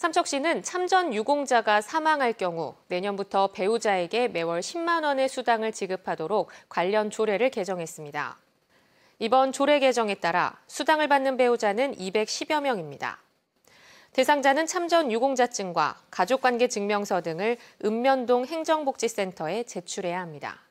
삼척시는 참전 유공자가 사망할 경우 내년부터 배우자에게 매월 10만 원의 수당을 지급하도록 관련 조례를 개정했습니다. 이번 조례 개정에 따라 수당을 받는 배우자는 210여 명입니다. 대상자는 참전 유공자증과 가족관계 증명서 등을 읍면동 행정복지센터에 제출해야 합니다.